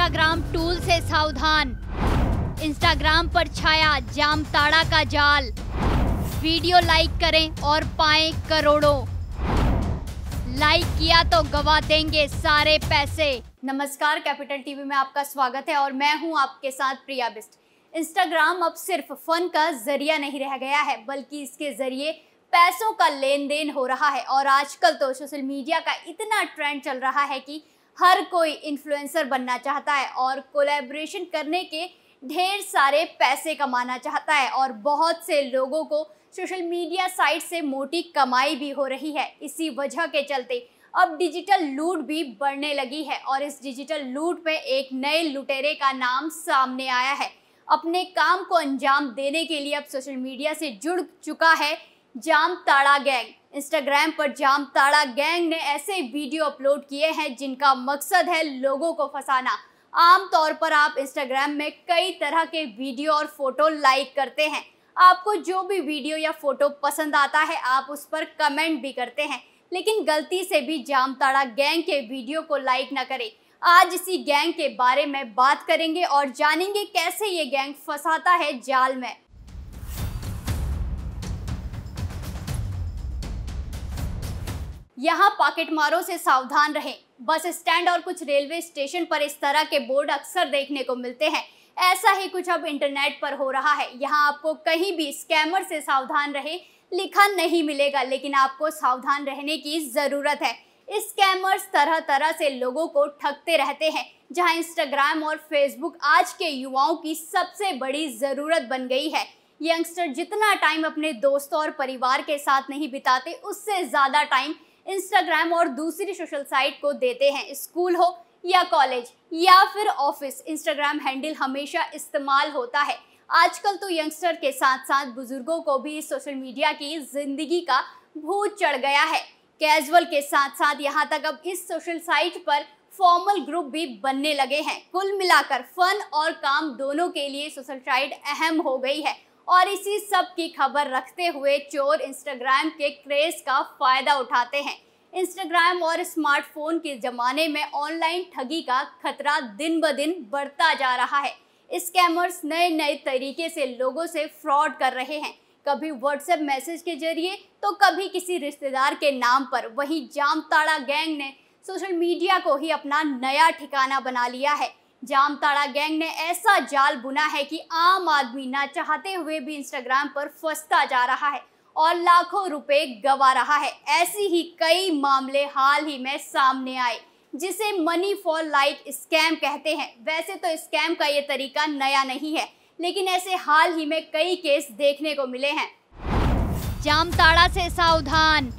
Instagram tool से सावधान Instagram पर छाया जामताड़ा का जाल वीडियो लाइक करें और पाए करोड़ों लाइक किया तो गवा देंगे सारे पैसे नमस्कार कैपिटल टीवी में आपका स्वागत है और मैं हूं आपके साथ प्रिया बिस्ट इंस्टाग्राम अब सिर्फ फन का जरिया नहीं रह गया है बल्कि इसके जरिए पैसों का लेन देन हो रहा है और आजकल तो सोशल मीडिया का इतना ट्रेंड चल रहा है कि हर कोई इन्फ्लुएंसर बनना चाहता है और कोलैबोरेशन करने के ढेर सारे पैसे कमाना चाहता है और बहुत से लोगों को सोशल मीडिया साइट से मोटी कमाई भी हो रही है इसी वजह के चलते अब डिजिटल लूट भी बढ़ने लगी है और इस डिजिटल लूट पे एक नए लुटेरे का नाम सामने आया है अपने काम को अंजाम देने के लिए अब सोशल मीडिया से जुड़ चुका है जामताड़ा गैंग इंस्टाग्राम पर जामताड़ा गैंग ने ऐसे वीडियो अपलोड किए हैं जिनका मकसद है लोगों को फंसाना आमतौर पर आप इंस्टाग्राम में कई तरह के वीडियो और फोटो लाइक करते हैं आपको जो भी वीडियो या फोटो पसंद आता है आप उस पर कमेंट भी करते हैं लेकिन गलती से भी जामताड़ा गैंग के वीडियो को लाइक ना करें आज इसी गैंग के बारे में बात करेंगे और जानेंगे कैसे ये गैंग फंसाता है जाल में यहाँ पॉकेट मारों से सावधान रहें बस स्टैंड और कुछ रेलवे स्टेशन पर इस तरह के बोर्ड अक्सर देखने को मिलते हैं ऐसा ही कुछ अब इंटरनेट पर हो रहा है यहाँ आपको कहीं भी स्कैमर से सावधान रहे लिखा नहीं मिलेगा लेकिन आपको सावधान रहने की ज़रूरत है स्कैमर्स तरह तरह से लोगों को ठगते रहते हैं जहाँ इंस्टाग्राम और फेसबुक आज के युवाओं की सबसे बड़ी ज़रूरत बन गई है यंगस्टर जितना टाइम अपने दोस्तों और परिवार के साथ नहीं बिताते उससे ज़्यादा टाइम इंस्टाग्राम और दूसरी सोशल साइट को देते हैं स्कूल हो या कॉलेज या फिर ऑफिस इंस्टाग्राम हैंडल हमेशा इस्तेमाल होता है आजकल तो यंगस्टर के साथ साथ बुजुर्गों को भी सोशल मीडिया की जिंदगी का भूत चढ़ गया है कैजुअल के साथ साथ यहाँ तक अब इस सोशल साइट पर फॉर्मल ग्रुप भी बनने लगे हैं कुल मिलाकर फन और काम दोनों के लिए सोशल साइट अहम हो गई है और इसी सब की खबर रखते हुए चोर इंस्टाग्राम के क्रेज का फायदा उठाते हैं इंस्टाग्राम और स्मार्टफोन के ज़माने में ऑनलाइन ठगी का खतरा दिन ब दिन बढ़ता जा रहा है स्कैमर्स नए नए तरीके से लोगों से फ्रॉड कर रहे हैं कभी व्हाट्सएप मैसेज के जरिए तो कभी किसी रिश्तेदार के नाम पर वहीं जामताड़ा गैंग ने सोशल मीडिया को ही अपना नया ठिकाना बना लिया है जामताड़ा गैंग ने ऐसा जाल बुना है कि आम आदमी ना चाहते हुए भी इंस्टाग्राम पर फंसता जा रहा है और लाखों रुपए गवा रहा है ऐसी ही कई मामले हाल ही में सामने आए जिसे मनी फॉर लाइट स्कैम कहते हैं वैसे तो स्कैम का ये तरीका नया नहीं है लेकिन ऐसे हाल ही में कई केस देखने को मिले हैं जामताड़ा से सावधान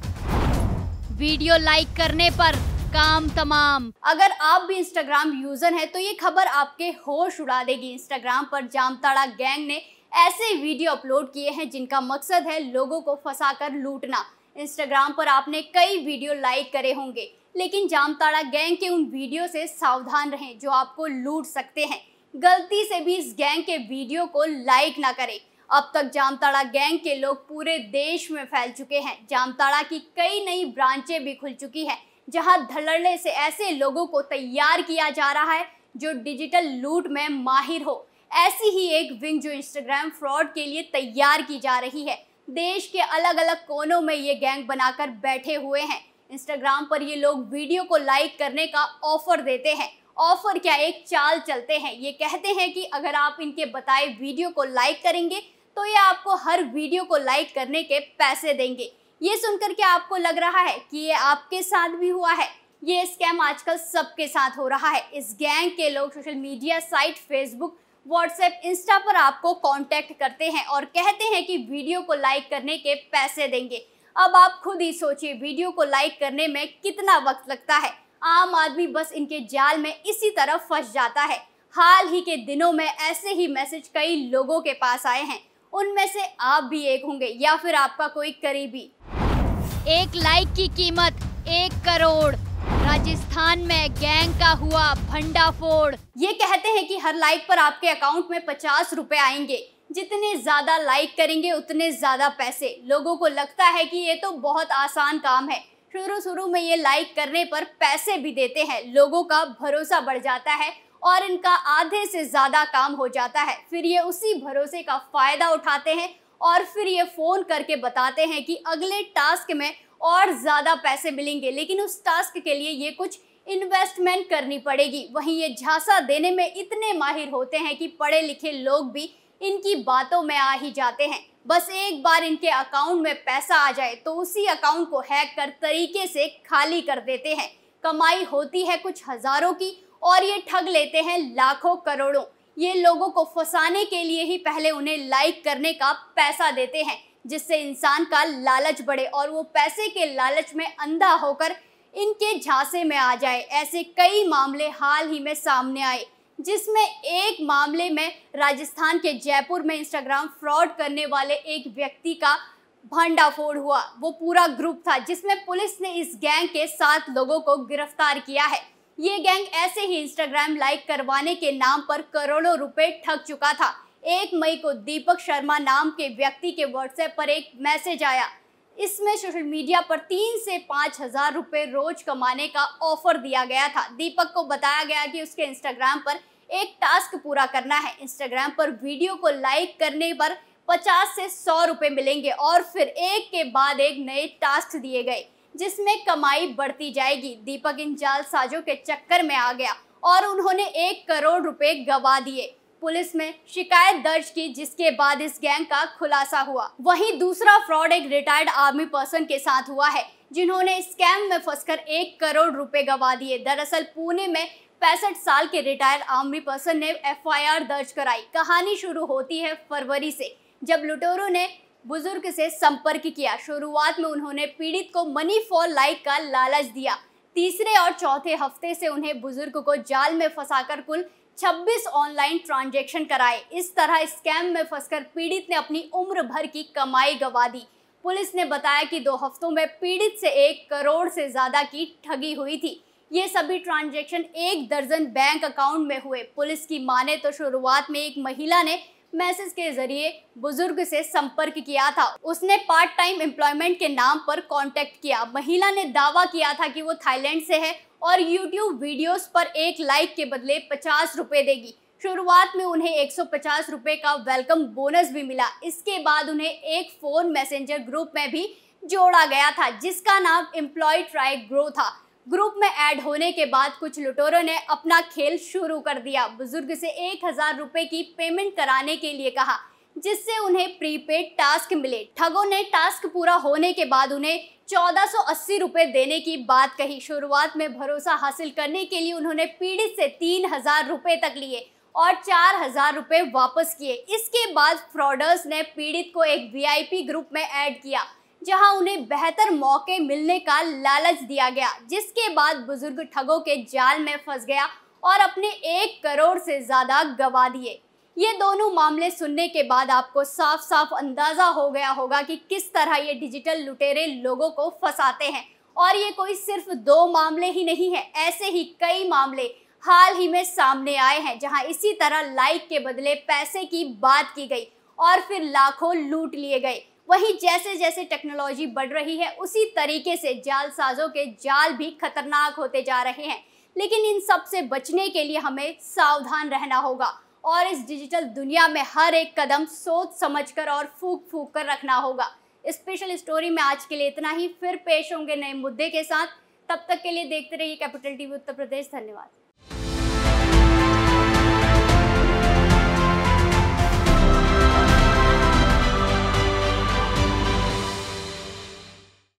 वीडियो लाइक करने पर काम तमाम अगर आप भी इंस्टाग्राम यूजर हैं तो ये खबर आपके होश उड़ा देगी इंस्टाग्राम पर जामताड़ा गैंग ने ऐसे वीडियो अपलोड किए हैं जिनका मकसद है लोगों को फंसाकर लूटना इंस्टाग्राम पर आपने कई वीडियो लाइक करे होंगे लेकिन जामताड़ा गैंग के उन वीडियो से सावधान रहें जो आपको लूट सकते हैं गलती से भी इस गैंग के वीडियो को लाइक ना करें अब तक जामताड़ा गैंग के लोग पूरे देश में फैल चुके हैं जामताड़ा की कई नई ब्रांचें भी खुल चुकी हैं जहां धड़ल्ले से ऐसे लोगों को तैयार किया जा रहा है जो डिजिटल लूट में माहिर हो ऐसी ही एक विंग जो इंस्टाग्राम फ्रॉड के लिए तैयार की जा रही है देश के अलग अलग कोनों में ये गैंग बनाकर बैठे हुए हैं इंस्टाग्राम पर ये लोग वीडियो को लाइक करने का ऑफर देते हैं ऑफर क्या एक चाल चलते हैं ये कहते हैं कि अगर आप इनके बताए वीडियो को लाइक करेंगे तो ये आपको हर वीडियो को लाइक करने के पैसे देंगे ये सुनकर के आपको लग रहा है कि ये आपके साथ भी हुआ है ये स्कैम आजकल सबके साथ हो रहा है इस गैंग के लोग social media site Facebook WhatsApp Insta पर आपको कांटेक्ट करते हैं और कहते हैं कि वीडियो को लाइक करने के पैसे देंगे अब आप खुद ही सोचिए वीडियो को लाइक करने में कितना वक्त लगता है आम आदमी बस इनके जाल में इसी तरह फंस जाता है हाल ही के दिनों में ऐसे ही मैसेज कई लोगों के पास आए हैं उनमें से आप भी एक होंगे या फिर आपका कोई करीबी एक लाइक की कीमत एक करोड़ राजस्थान में गैंग का हुआ भंडाफोड़ ये कहते हैं कि हर लाइक पर आपके अकाउंट में पचास रुपए आएंगे जितने ज़्यादा लाइक करेंगे उतने ज़्यादा पैसे लोगों को लगता है कि ये तो बहुत आसान काम है शुरू शुरू में ये लाइक करने पर पैसे भी देते हैं लोगों का भरोसा बढ़ जाता है और इनका आधे से ज़्यादा काम हो जाता है फिर ये उसी भरोसे का फ़ायदा उठाते हैं और फिर ये फ़ोन करके बताते हैं कि अगले टास्क में और ज़्यादा पैसे मिलेंगे लेकिन उस टास्क के लिए ये कुछ इन्वेस्टमेंट करनी पड़ेगी वहीं ये झांसा देने में इतने माहिर होते हैं कि पढ़े लिखे लोग भी इनकी बातों में आ ही जाते हैं बस एक बार इनके अकाउंट में पैसा आ जाए तो उसी अकाउंट को हैक कर तरीके से खाली कर देते हैं कमाई होती है कुछ हज़ारों की और ये ठग लेते हैं लाखों करोड़ों ये लोगों को फंसाने के लिए ही पहले उन्हें लाइक करने का पैसा देते हैं जिससे इंसान का लालच बढ़े और वो पैसे के लालच में अंधा होकर इनके झांसे में आ जाए ऐसे कई मामले हाल ही में सामने आए जिसमें एक मामले में राजस्थान के जयपुर में इंस्टाग्राम फ्रॉड करने वाले एक व्यक्ति का भंडाफोड़ हुआ वो पूरा ग्रुप था जिसमें पुलिस ने इस गैंग के सात लोगों को गिरफ्तार किया है ये गैंग ऐसे ही इंस्टाग्राम लाइक करवाने के नाम पर करोड़ों रुपए ठग चुका था एक मई को दीपक शर्मा नाम के व्यक्ति के व्हाट्सएप पर एक मैसेज आया इसमें सोशल मीडिया पर तीन से पाँच हज़ार रुपये रोज कमाने का ऑफर दिया गया था दीपक को बताया गया कि उसके इंस्टाग्राम पर एक टास्क पूरा करना है इंस्टाग्राम पर वीडियो को लाइक करने पर पचास से सौ रुपये मिलेंगे और फिर एक के बाद एक नए टास्क दिए गए जिसमें कमाई बढ़ती जाएगी दीपक इन जालसाजों के चक्कर में आ गया और उन्होंने एक करोड़ रुपए गवा दिए पुलिस में शिकायत दर्ज की जिसके बाद इस गैंग का खुलासा हुआ वहीं दूसरा फ्रॉड एक रिटायर्ड आर्मी पर्सन के साथ हुआ है जिन्होंने स्कैम में फंसकर एक करोड़ रुपए गवा दिए दरअसल पुणे में पैंसठ साल के रिटायर्ड आर्मी पर्सन ने एफआईआर दर्ज कराई कहानी शुरू होती है फरवरी से जब लुटेरों ने बुजुर्ग से संपर्क किया शुरुआत में उन्होंने पीड़ित को मनी फॉर लाइक का लालच दिया तीसरे और चौथे हफ्ते से उन्हें बुजुर्ग को जाल में फंसाकर कुल 26 ऑनलाइन ट्रांजैक्शन कराए इस तरह स्कैम में फंसकर पीड़ित ने अपनी उम्र भर की कमाई गंवा दी पुलिस ने बताया कि दो हफ्तों में पीड़ित से एक करोड़ से ज़्यादा की ठगी हुई थी ये सभी ट्रांजैक्शन एक दर्जन बैंक अकाउंट में हुए पुलिस की माने तो शुरुआत में एक महिला ने मैसेज के जरिए बुजुर्ग से संपर्क किया था उसने पार्ट टाइम एम्प्लॉयमेंट के नाम पर कांटेक्ट किया महिला ने दावा किया था कि वो थाईलैंड से है और यूट्यूब वीडियोस पर एक लाइक के बदले पचास रुपये देगी शुरुआत में उन्हें एक सौ का वेलकम बोनस भी मिला इसके बाद उन्हें एक फ़ोन मैसेंजर ग्रुप में भी जोड़ा गया था जिसका नाम एम्प्लॉय ट्राई ग्रो था ग्रुप में ऐड होने के बाद कुछ लुटोरों ने अपना खेल शुरू कर दिया बुजुर्ग से एक हज़ार रुपये की पेमेंट कराने के लिए कहा जिससे उन्हें प्रीपेड टास्क मिले ठगों ने टास्क पूरा होने के बाद उन्हें चौदह रुपए देने की बात कही शुरुआत में भरोसा हासिल करने के लिए उन्होंने पीड़ित से तीन हजार रुपये तक लिए और चार हजार रुपये वापस किए इसके बाद फ्रॉडर्स ने पीड़ित को एक वीआईपी ग्रुप में ऐड किया जहां उन्हें बेहतर मौके मिलने का लालच दिया गया जिसके बाद बुजुर्ग ठगों के जाल में फंस गया और अपने एक करोड़ से ज़्यादा गवा दिए ये दोनों मामले सुनने के बाद आपको साफ साफ अंदाज़ा हो गया होगा कि किस तरह ये डिजिटल लुटेरे लोगों को फंसाते हैं और ये कोई सिर्फ दो मामले ही नहीं है ऐसे ही कई मामले हाल ही में सामने आए हैं जहां इसी तरह लाइक के बदले पैसे की बात की गई और फिर लाखों लूट लिए गए वहीं जैसे जैसे टेक्नोलॉजी बढ़ रही है उसी तरीके से जालसाजों के जाल भी खतरनाक होते जा रहे हैं लेकिन इन सब से बचने के लिए हमें सावधान रहना होगा और इस डिजिटल दुनिया में हर एक कदम सोच समझकर और फूक फूक कर रखना होगा स्पेशल स्टोरी में आज के लिए इतना ही फिर पेश होंगे नए मुद्दे के साथ तब तक के लिए देखते रहिए कैपिटल टीवी उत्तर प्रदेश धन्यवाद